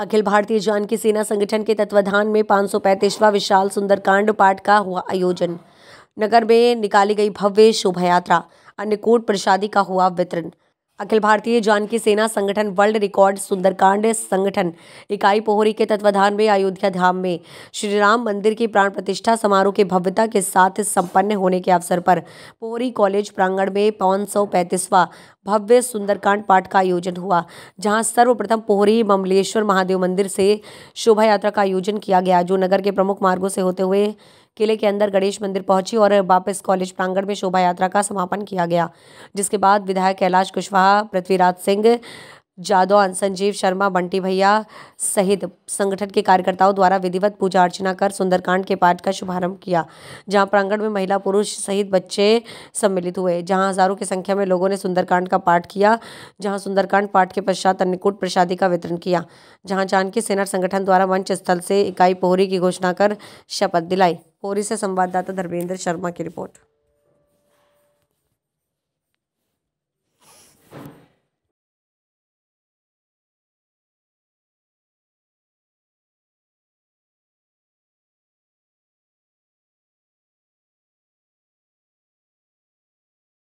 अखिल भारतीय जानकी सेना संगठन के तत्वाधान में पाँच विशाल सुंदरकांड पाठ का हुआ आयोजन नगर में निकाली गई भव्य शोभा यात्रा अन्नकूट प्रसादी का हुआ वितरण अखिल भारतीय जानकी सेना संगठन वर्ल्ड रिकॉर्ड सुंदरकांड संगठन इकाई पोहरी के तत्वाधान में अयोध्या धाम में श्री राम मंदिर की प्राण प्रतिष्ठा समारोह के भव्यता के साथ संपन्न होने के अवसर पर पोहरी कॉलेज प्रांगण में पाँच सौ पैंतीसवा भव्य सुंदरकांड पाठ का आयोजन हुआ जहां सर्वप्रथम पोहरी ममलेश्वर महादेव मंदिर से शोभा यात्रा का आयोजन किया गया जो नगर के प्रमुख मार्गों से होते हुए किले के अंदर गणेश मंदिर पहुंची और वापस कॉलेज प्रांगण में शोभा यात्रा का समापन किया गया जिसके बाद विधायक कैलाश कुशवाहा पृथ्वीराज सिंह जादौन संजीव शर्मा बंटी भैया सहित संगठन के कार्यकर्ताओं द्वारा विधिवत पूजा अर्चना कर सुंदरकांड के पाठ का शुभारंभ किया जहां प्रांगण में महिला पुरुष सहित बच्चे सम्मिलित हुए जहां हजारों की संख्या में लोगों ने सुंदरकांड का पाठ किया जहां सुंदरकांड पाठ के पश्चात अन्नकूट प्रसादी का वितरण किया जहाँ जानकी सेना संगठन द्वारा मंच स्थल से इकाई पोहरी की घोषणा कर शपथ दिलाई पोहरी से संवाददाता धर्मेंद्र शर्मा की रिपोर्ट